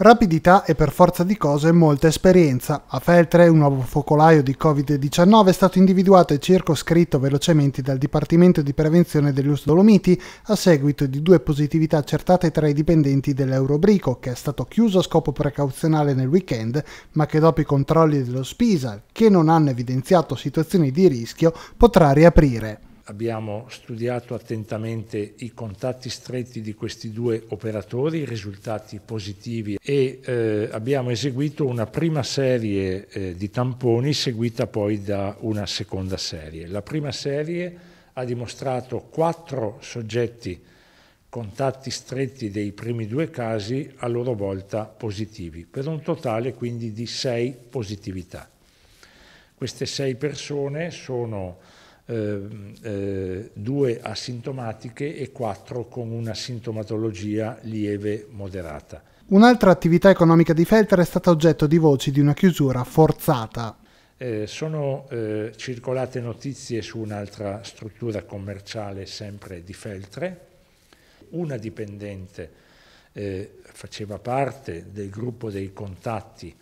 Rapidità e per forza di cose molta esperienza. A Feltre un nuovo focolaio di Covid-19 è stato individuato e circoscritto velocemente dal Dipartimento di Prevenzione dell'Us Dolomiti a seguito di due positività accertate tra i dipendenti dell'Eurobrico, che è stato chiuso a scopo precauzionale nel weekend, ma che dopo i controlli dello Spisa, che non hanno evidenziato situazioni di rischio, potrà riaprire abbiamo studiato attentamente i contatti stretti di questi due operatori, i risultati positivi e eh, abbiamo eseguito una prima serie eh, di tamponi seguita poi da una seconda serie. La prima serie ha dimostrato quattro soggetti contatti stretti dei primi due casi a loro volta positivi, per un totale quindi di sei positività. Queste sei persone sono Ehm, eh, due asintomatiche e quattro con una sintomatologia lieve moderata. Un'altra attività economica di Felter è stata oggetto di voci di una chiusura forzata. Eh, sono eh, circolate notizie su un'altra struttura commerciale sempre di Feltre. Una dipendente eh, faceva parte del gruppo dei contatti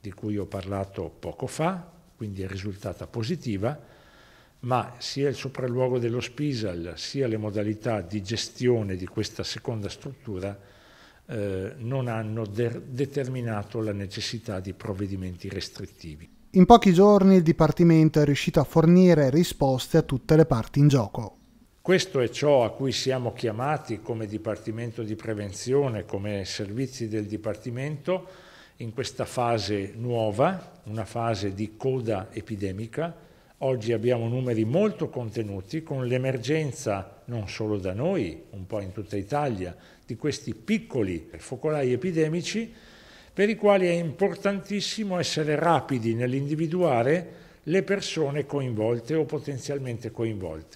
di cui ho parlato poco fa, quindi è risultata positiva ma sia il sopralluogo dello Spisal sia le modalità di gestione di questa seconda struttura eh, non hanno de determinato la necessità di provvedimenti restrittivi. In pochi giorni il Dipartimento è riuscito a fornire risposte a tutte le parti in gioco. Questo è ciò a cui siamo chiamati come Dipartimento di Prevenzione, come servizi del Dipartimento in questa fase nuova, una fase di coda epidemica, Oggi abbiamo numeri molto contenuti con l'emergenza non solo da noi, un po' in tutta Italia, di questi piccoli focolai epidemici per i quali è importantissimo essere rapidi nell'individuare le persone coinvolte o potenzialmente coinvolte.